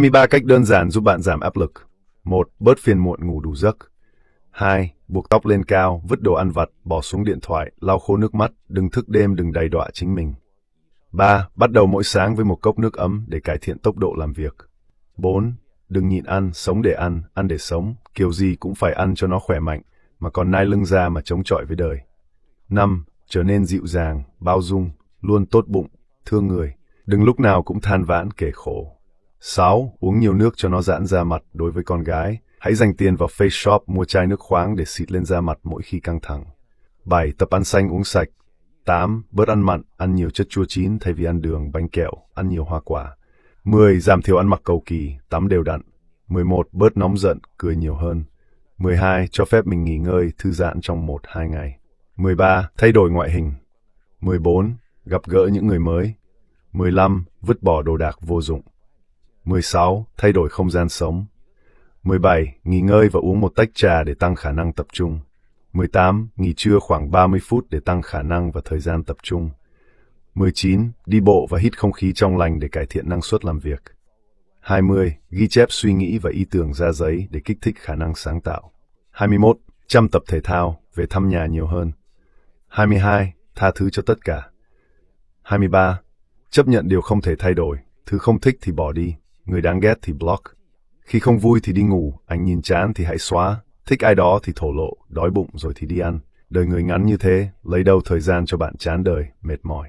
23 cách đơn giản giúp bạn giảm áp lực. 1. Bớt phiền muộn ngủ đủ giấc. 2. Buộc tóc lên cao, vứt đồ ăn vặt, bỏ xuống điện thoại, lau khô nước mắt, đừng thức đêm, đừng đầy đọa chính mình. 3. Bắt đầu mỗi sáng với một cốc nước ấm để cải thiện tốc độ làm việc. 4. Đừng nhịn ăn, sống để ăn, ăn để sống, kiểu gì cũng phải ăn cho nó khỏe mạnh, mà còn nai lưng ra mà chống chọi với đời. 5. Trở nên dịu dàng, bao dung, luôn tốt bụng, thương người, đừng lúc nào cũng than vãn kể khổ. 6. Uống nhiều nước cho nó giãn da mặt đối với con gái. Hãy dành tiền vào face shop mua chai nước khoáng để xịt lên da mặt mỗi khi căng thẳng. 7. Tập ăn xanh uống sạch. 8. Bớt ăn mặn, ăn nhiều chất chua chín thay vì ăn đường, bánh kẹo, ăn nhiều hoa quả. 10. Giảm thiểu ăn mặc cầu kỳ, tắm đều đặn. 11. Bớt nóng giận, cười nhiều hơn. 12. Cho phép mình nghỉ ngơi, thư giãn trong 1-2 ngày. 13. Thay đổi ngoại hình. 14. Gặp gỡ những người mới. 15. Vứt bỏ đồ đạc vô dụng. 16. Thay đổi không gian sống. 17. Nghỉ ngơi và uống một tách trà để tăng khả năng tập trung. 18. Nghỉ trưa khoảng 30 phút để tăng khả năng và thời gian tập trung. 19. Đi bộ và hít không khí trong lành để cải thiện năng suất làm việc. 20. Ghi chép suy nghĩ và ý tưởng ra giấy để kích thích khả năng sáng tạo. 21. Chăm tập thể thao, về thăm nhà nhiều hơn. 22. Tha thứ cho tất cả. 23. Chấp nhận điều không thể thay đổi, thứ không thích thì bỏ đi người đáng ghét thì block. Khi không vui thì đi ngủ, anh nhìn chán thì hãy xóa, thích ai đó thì thổ lộ, đói bụng rồi thì đi ăn. Đời người ngắn như thế, lấy đâu thời gian cho bạn chán đời, mệt mỏi.